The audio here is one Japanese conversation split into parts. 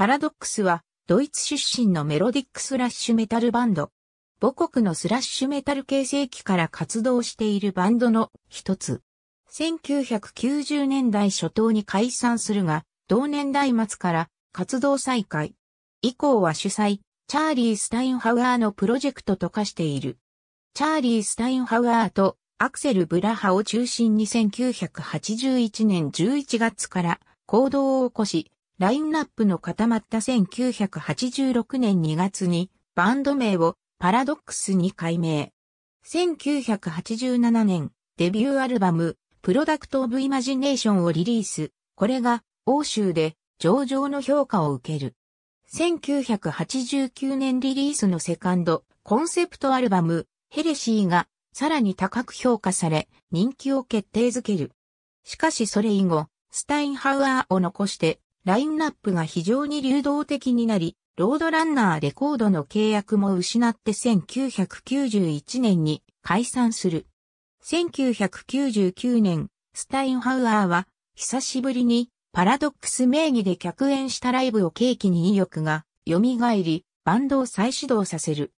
パラドックスは、ドイツ出身のメロディックスラッシュメタルバンド。母国のスラッシュメタル形成期から活動しているバンドの一つ。1990年代初頭に解散するが、同年代末から活動再開。以降は主催、チャーリー・スタインハウアーのプロジェクトと化している。チャーリー・スタインハウアーとアクセル・ブラハを中心に1981年11月から行動を起こし、ラインナップの固まった1986年2月にバンド名をパラドックスに改名。1987年デビューアルバムプロダクト・オブ・イマジネーションをリリース。これが欧州で上々の評価を受ける。1989年リリースのセカンドコンセプトアルバムヘレシーがさらに高く評価され人気を決定づける。しかしそれ以後、スタインハウアーを残してラインナップが非常に流動的になり、ロードランナーレコードの契約も失って1991年に解散する。1999年、スタインハウアーは、久しぶりにパラドックス名義で客演したライブを契機に意欲が蘇り、バンドを再始動させる。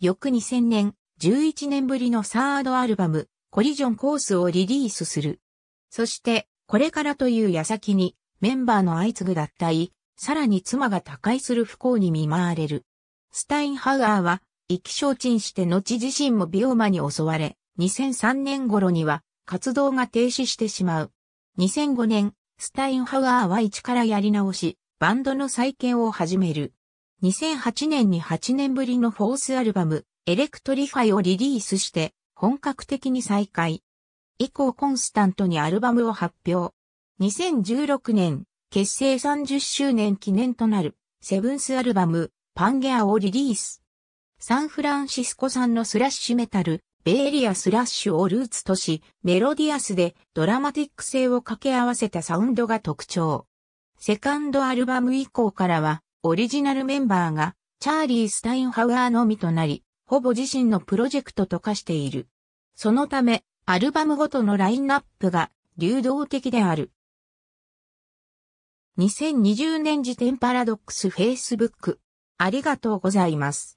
翌2000年、11年ぶりのサードアルバム、コリジョンコースをリリースする。そして、これからという矢先に、メンバーの相次ぐ脱退、さらに妻が他界する不幸に見舞われる。スタインハウアーは、意気消沈して後自身もビオマに襲われ、2003年頃には活動が停止してしまう。2005年、スタインハウアーは一からやり直し、バンドの再建を始める。2008年に8年ぶりのフォースアルバム、エレクトリファイをリリースして、本格的に再開。以降コンスタントにアルバムを発表。2016年、結成30周年記念となる、セブンスアルバム、パンゲアをリリース。サンフランシスコ産のスラッシュメタル、ベイエリアスラッシュをルーツとし、メロディアスでドラマティック性を掛け合わせたサウンドが特徴。セカンドアルバム以降からは、オリジナルメンバーが、チャーリー・スタインハウアーのみとなり、ほぼ自身のプロジェクトと化している。そのため、アルバムごとのラインナップが流動的である。2020年時点パラドックス Facebook。ありがとうございます。